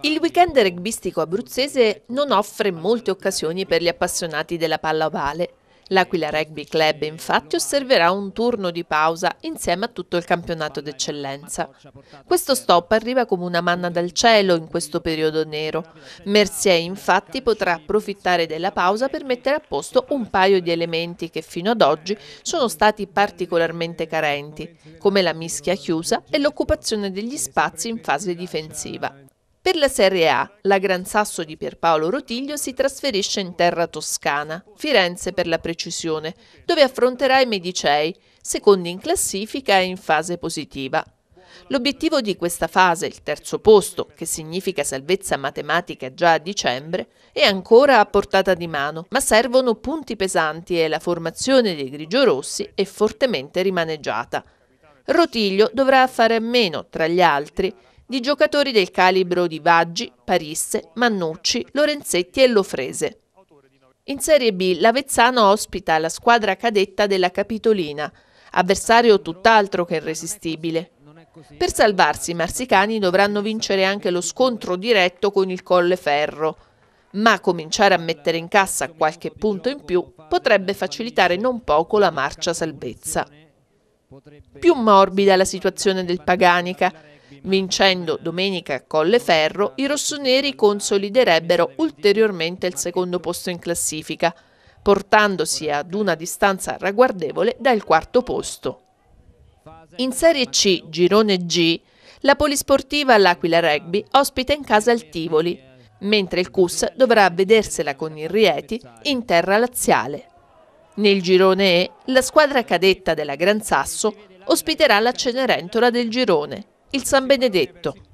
Il weekend rugbistico abruzzese non offre molte occasioni per gli appassionati della palla ovale. L'Aquila Rugby Club infatti osserverà un turno di pausa insieme a tutto il campionato d'eccellenza. Questo stop arriva come una manna dal cielo in questo periodo nero. Mercier infatti potrà approfittare della pausa per mettere a posto un paio di elementi che fino ad oggi sono stati particolarmente carenti, come la mischia chiusa e l'occupazione degli spazi in fase difensiva. Per la Serie A, la Gran Sasso di Pierpaolo Rotiglio si trasferisce in terra toscana, Firenze per la precisione, dove affronterà i Medicei, secondi in classifica e in fase positiva. L'obiettivo di questa fase, il terzo posto, che significa salvezza matematica già a dicembre, è ancora a portata di mano, ma servono punti pesanti e la formazione dei grigiorossi è fortemente rimaneggiata. Rotiglio dovrà fare a meno, tra gli altri, di giocatori del calibro di Vaggi, Parisse, Mannucci, Lorenzetti e Lofrese. In Serie B l'Avezzano ospita la squadra cadetta della Capitolina, avversario tutt'altro che irresistibile. Per salvarsi i marsicani dovranno vincere anche lo scontro diretto con il Colleferro, ma cominciare a mettere in cassa qualche punto in più potrebbe facilitare non poco la marcia salvezza. Più morbida la situazione del Paganica, Vincendo domenica a Colleferro, i rossoneri consoliderebbero ulteriormente il secondo posto in classifica, portandosi ad una distanza ragguardevole dal quarto posto. In Serie C, Girone G, la polisportiva L'Aquila Rugby ospita in casa il Tivoli, mentre il CUS dovrà vedersela con il Rieti in terra laziale. Nel girone E, la squadra cadetta della Gran Sasso ospiterà la Cenerentola del girone, il San Benedetto.